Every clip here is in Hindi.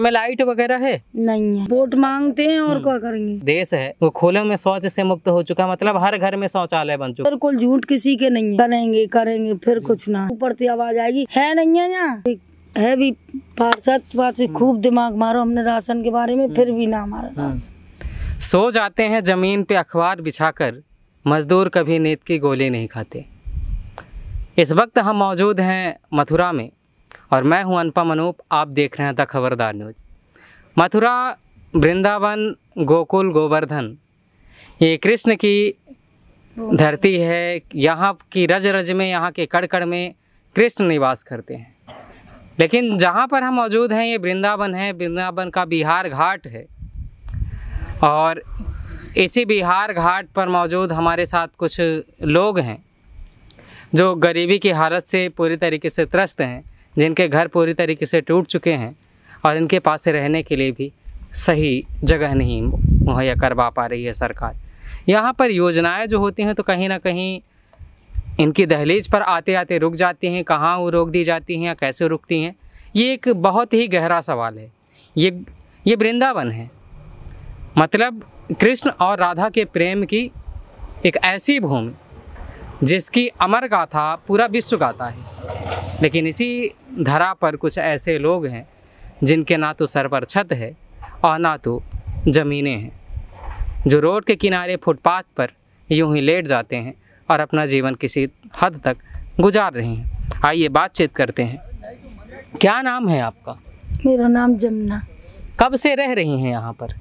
में लाइट वगैरह है नहीं है वोट मांगते हैं और हम्म। क्या करेंगे देश है वो तो खोले में शौच से मुक्त हो चुका हर मतलब हर घर में शौचालय बन चुका बिल्कुल झूठ किसी के नहीं करेंगे करेंगे फिर कुछ ना ऊपर से आवाज आएगी है नहीं है यहाँ है भी पार्षद पास खूब हम्म। दिमाग मारो हमने राशन के बारे में फिर भी ना हम्म। मारा सो जाते हैं जमीन पे अखबार बिछाकर मजदूर कभी नींद की गोली नहीं खाते इस वक्त हम मौजूद हैं मथुरा में और मैं हूं अनुपम अनूप आप देख रहे हैं द खबरदार न्यूज मथुरा वृंदावन गोकुल गोवर्धन ये कृष्ण की धरती है यहाँ की रज रज में यहाँ के कड़कड़ में कृष्ण निवास करते हैं लेकिन जहाँ पर हम मौजूद हैं ये वृंदावन है वृंदावन का बिहार घाट है और इसी बिहार घाट पर मौजूद हमारे साथ कुछ लोग हैं जो गरीबी की हालत से पूरी तरीके से त्रस्त हैं जिनके घर पूरी तरीके से टूट चुके हैं और इनके पास से रहने के लिए भी सही जगह नहीं मुहैया करवा पा रही है सरकार यहाँ पर योजनाएं जो होती हैं तो कहीं ना कहीं इनकी दहलीज पर आते आते रुक जाती हैं कहाँ वो रोक दी जाती हैं या कैसे रुकती हैं ये एक बहुत ही गहरा सवाल है ये ये वृंदावन है मतलब कृष्ण और राधा के प्रेम की एक ऐसी भूमि जिसकी अमर गाथा पूरा विश्व गाथा है लेकिन इसी धरा पर कुछ ऐसे लोग हैं जिनके ना तो सर पर छत है और ना तो ज़मीनें हैं जो रोड के किनारे फुटपाथ पर यूं ही लेट जाते हैं और अपना जीवन किसी हद तक गुजार रहे हैं आइए बातचीत करते हैं क्या नाम है आपका मेरा नाम जमुना कब से रह रही हैं यहाँ पर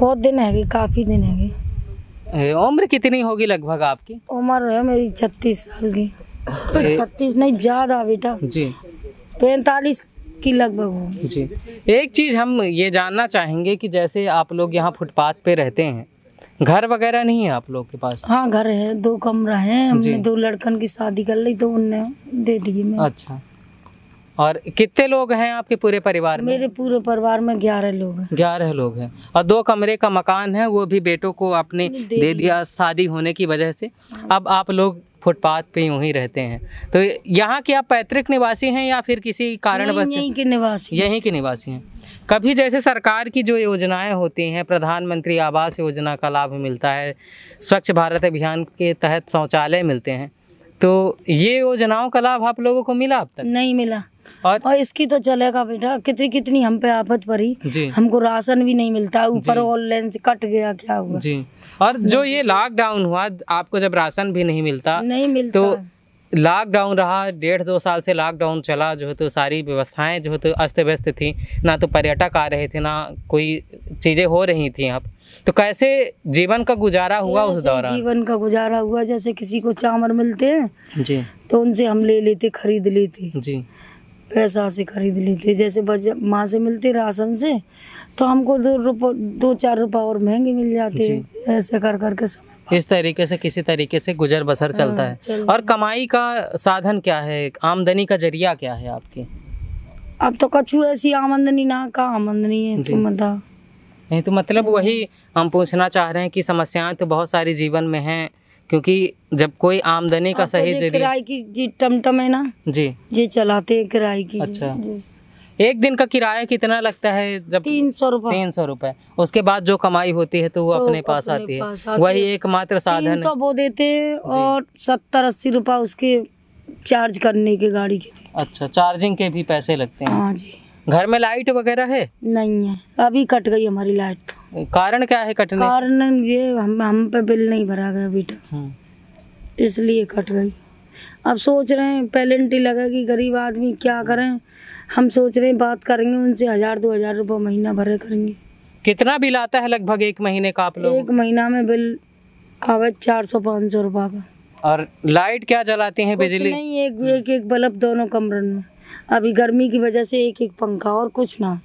बहुत दिन है काफ़ी दिन है उम्र कितनी होगी लगभग आपकी उम्र है मेरी छत्तीस साल की नहीं ज्यादा बेटा जी पैंतालीस की लगभग हो जी एक चीज़ हम ये जानना चाहेंगे कि जैसे आप लोग यहाँ फुटपाथ पे रहते हैं घर वगैरह नहीं है आप लोग के पास हाँ घर है दो कमरा है हमने दो लड़कन की शादी कर ली तो उनने दे मैं अच्छा और कितने लोग हैं आपके पूरे परिवार में मेरे पूरे परिवार में ग्यारह लोग हैं ग्यारह लोग हैं और दो कमरे का मकान है वो भी बेटों को आपने दे, दे दिया शादी होने की वजह से अब आप लोग फुटपाथ पे यूं ही रहते हैं तो यहाँ के आप पैतृक निवासी हैं या फिर किसी कारणवश यहीं के निवासी यहीं के निवासी हैं कभी जैसे सरकार की जो योजनाएं होती हैं प्रधानमंत्री आवास योजना का लाभ मिलता है स्वच्छ भारत अभियान के तहत शौचालय मिलते हैं तो ये योजनाओं का लाभ आप लोगों को मिला अब तक नहीं मिला और, और इसकी तो चलेगा बेटा कितनी कितनी हम पे आफत पड़ी हमको राशन भी नहीं मिलता ऊपर ऑनलाइन से कट गया क्या हुआ जी और जो ये लॉकडाउन हुआ आपको जब राशन भी नहीं मिलता नहीं मिलता तो लॉकडाउन रहा डेढ़ दो साल से लॉकडाउन चला जो है तो सारी व्यवस्थाएं जो है तो अस्त व्यस्त थी ना तो पर्यटक आ रहे थे ना कोई चीज़ें हो रही थी आप तो कैसे जीवन का गुजारा हुआ उस दौरान जीवन का गुजारा हुआ जैसे किसी को चावल मिलते हैं जी तो उनसे हम ले लेते खरीद लेते जी पैसा से खरीद लेते जैसे माँ से मिलते राशन से तो हमको दो रुपये दो चार रुपये और महंगे मिल जाते ऐसे कर करके समय इस तरीके से किसी तरीके से गुजर बसर हाँ, चलता है चल और कमाई का साधन क्या है आमदनी का जरिया क्या है आपकी अब तो कछु ऐसी आमदनी ना का आमदनी है तो मतलब नहीं तो मतलब हाँ। वही हम पूछना चाह रहे हैं कि समस्याएं तो बहुत सारी जीवन में हैं क्योंकि जब कोई आमदनी का सही जरिए किराए की जी टमटम है ना जी जी चलाते हैं किराए की अच्छा एक दिन का किराया कितना लगता है जब तीन सौ रूपए तीन सौ रूपए उसके बाद जो कमाई होती है तो वो तो अपने पास अपने आती पास है वही एकमात्र साधन सौ वो देते हैं और सत्तर अस्सी रूपए उसके चार्ज करने के गाड़ी के अच्छा चार्जिंग के भी पैसे लगते हैं हाँ घर में लाइट वगैरह है नहीं है अभी कट गई हमारी लाइट तो कारण क्या है कटने कारण ये हम हम पे बिल नहीं भरा गया बेटा हम्म। इसलिए कट गई अब सोच रहे हैं पेलेंटी लगेगी गरीब आदमी क्या करें हम सोच रहे हैं बात करेंगे उनसे हज़ार दो हज़ार रुपये महीना भरे करेंगे कितना बिल आता है लगभग एक महीने का आप लोग एक महीना में बिल आवे चार सौ पाँच सौ रुपये का और लाइट क्या जलाती हैं बिजली नहीं एक एक एक बल्ब दोनों कमरन में अभी गर्मी की वजह से एक एक पंखा और कुछ ना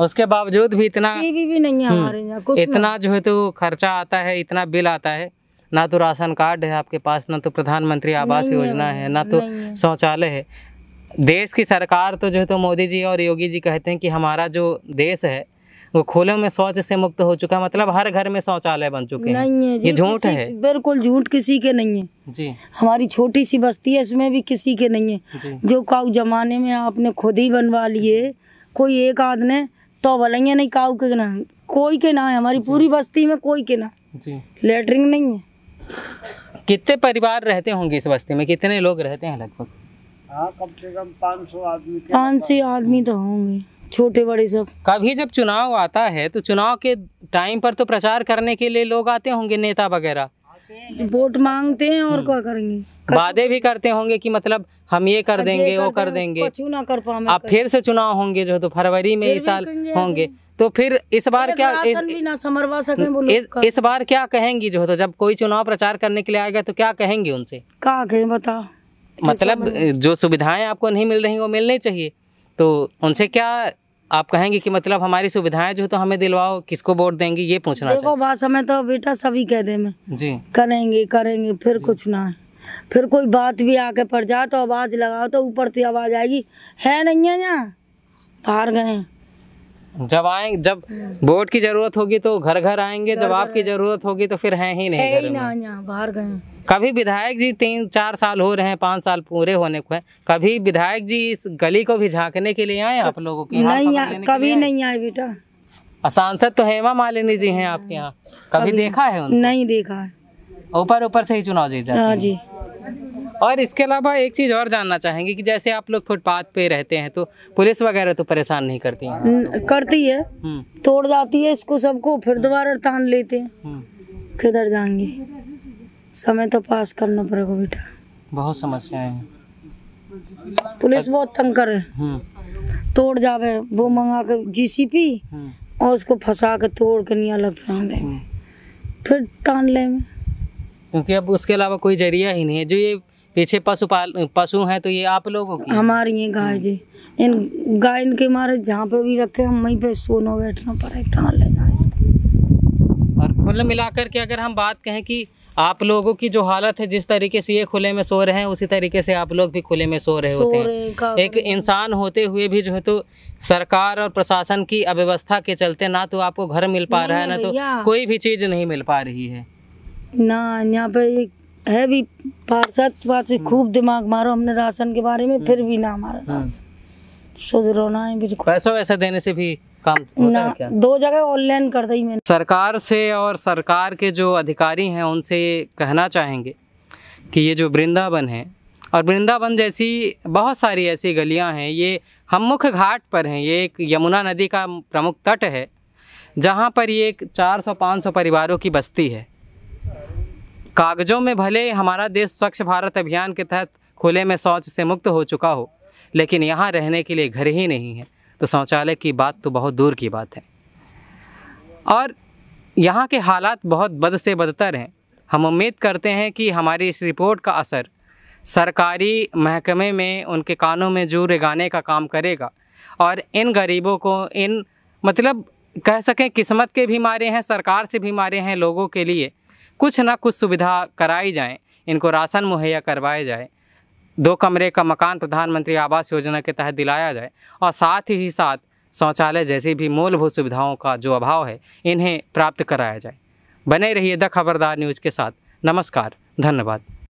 उसके बावजूद भी इतना टीवी भी नहीं है हम्म, हमारे यहाँ कुछ इतना जो है तो खर्चा आता है इतना बिल आता है ना तो राशन कार्ड है आपके पास ना तो प्रधानमंत्री आवास योजना है ना तो शौचालय है देश की सरकार तो जो है तो मोदी जी और योगी जी कहते हैं कि हमारा जो देश है वो खुले में शौच से मुक्त हो चुका है मतलब हर घर में शौचालय बन चुके हैं नहीं है ये झूठ है बिल्कुल झूठ किसी के नहीं है जी हमारी छोटी सी बस्ती है इसमें भी किसी के नहीं है जो काउ जमाने में आपने खुद ही बनवा लिए कोई एक आद ने तो भलैया नहीं काउ के ना कोई के ना है हमारी पूरी बस्ती में कोई के ना जी लेटरिंग नहीं है कितने परिवार रहते होंगे इस बस्ती में कितने लोग रहते हैं लगभग हाँ, कम से कम पाँच सौ आदमी पाँच सौ आदमी तो होंगे छोटे बड़े सब कभी जब चुनाव आता है तो चुनाव के टाइम पर तो प्रचार करने के लिए लोग आते होंगे नेता वगैरह वोट मांगते हैं और क्या करेंगे वादे भी करते होंगे कि मतलब हम ये कर हाँ, देंगे वो कर देंगे चुनाव कर पाओ आप फिर से चुनाव होंगे जो तो फरवरी में इस साल होंगे तो फिर इस बार क्या इस, इस, इस बार क्या कहेंगी जो तो जब कोई चुनाव प्रचार करने के लिए आएगा तो क्या कहेंगे उनसे क्या कहें बताओ मतलब जो सुविधाएं आपको नहीं मिल रही वो मिलनी चाहिए तो उनसे क्या आप कहेंगे कि मतलब हमारी सुविधाएं जो तो हमें दिलवाओ किसको वोट देंगे ये पूछना देखो भाषा में तो बेटा सभी कह दे में जी करेंगे करेंगे फिर कुछ ना है फिर कोई बात भी आके पड़ जाए तो आवाज़ लगाओ तो ऊपर से आवाज़ आएगी है नहीं है यहाँ बाहर गए जब आए जब वोट की जरूरत होगी तो घर घर आएंगे जब आपकी जरूरत होगी तो फिर है ही नहीं है ही ना बाहर गए कभी विधायक जी तीन चार साल हो रहे हैं पाँच साल पूरे होने को है कभी विधायक जी इस गली को भी झांकने के लिए आए आप लोगों की नहीं आ, कभी नहीं आए बेटा सांसद तो हेमा मालिनी जी हैं आपके यहाँ कभी, कभी देखा है उन्हें नहीं देखा है ऊपर ऊपर से ही चुनाव जीत जाते हाँ हैं जी और इसके अलावा एक चीज़ और जानना चाहेंगे कि जैसे आप लोग फुटपाथ पे रहते हैं तो पुलिस वगैरह तो परेशान नहीं करती है करती है हम्म। तोड़ जाती है इसको सबको फिर दोबारा तान लेते हैं हम्म। किधर जाएंगे समय तो पास करना पड़ेगा बेटा बहुत समस्या है पुलिस बहुत तंग कर हम्म। तोड़ जावे वो मंगा के जीसीपी हम्म। और उसको फंसा के तोड़ के नहीं अलग फेंक फिर तान ले में क्योंकि अब उसके अलावा कोई जरिया ही नहीं है जो ये पीछे पशु पाल पशु हैं तो ये आप लोगों की हमारी ये गाय जी हम्म। इन गाय इनके मारे जहाँ पे भी रखे हम वहीं पे सोना बैठना पड़े कहाँ ले जाए इसको और कुल मिलाकर के अगर हम बात कहें कि आप लोगों की जो हालत है जिस तरीके से ये खुले में सो रहे हैं उसी तरीके से आप लोग भी खुले में सो रहे होते हैं एक इंसान होते हुए भी जो है तो सरकार और प्रशासन की अव्यवस्था के चलते ना तो आपको घर मिल पा रहा है ना तो कोई भी चीज़ नहीं मिल पा रही है ना यहाँ पे है भी पार्षद पार्षद हम्म। खूब दिमाग मारो हमने राशन के बारे में फिर हम्म। भी ना मारा हम्म। राशन सुधरो ना है बिल्कुल पैसा वैसा देने से भी काम होता है क्या दो जगह ऑनलाइन कर दी मैंने सरकार से और सरकार के जो अधिकारी हैं उनसे कहना चाहेंगे कि ये जो वृंदावन है और वृंदावन जैसी बहुत सारी ऐसी गलियां हैं ये हम मुख्य घाट पर हैं ये एक यमुना नदी का प्रमुख तट है जहाँ पर ये एक 400-500 परिवारों की बस्ती है कागज़ों में भले हमारा देश स्वच्छ भारत अभियान के तहत खुले में शौच से मुक्त हो चुका हो लेकिन यहाँ रहने के लिए घर ही नहीं है तो शौचालय की बात तो बहुत दूर की बात है और यहाँ के हालात बहुत बद से बदतर हैं हम उम्मीद करते हैं कि हमारी इस रिपोर्ट का असर सरकारी महकमे में उनके कानों में जूर गाने का काम करेगा और इन गरीबों को इन मतलब कह सकें किस्मत के भी मारे हैं सरकार से भी मारे हैं लोगों के लिए कुछ ना कुछ सुविधा कराई जाए इनको राशन मुहैया करवाया जाए दो कमरे का मकान प्रधानमंत्री आवास योजना के तहत दिलाया जाए और साथ ही साथ शौचालय जैसी भी मूलभूत सुविधाओं का जो अभाव है इन्हें प्राप्त कराया जाए बने रहिए द खबरदार न्यूज़ के साथ नमस्कार धन्यवाद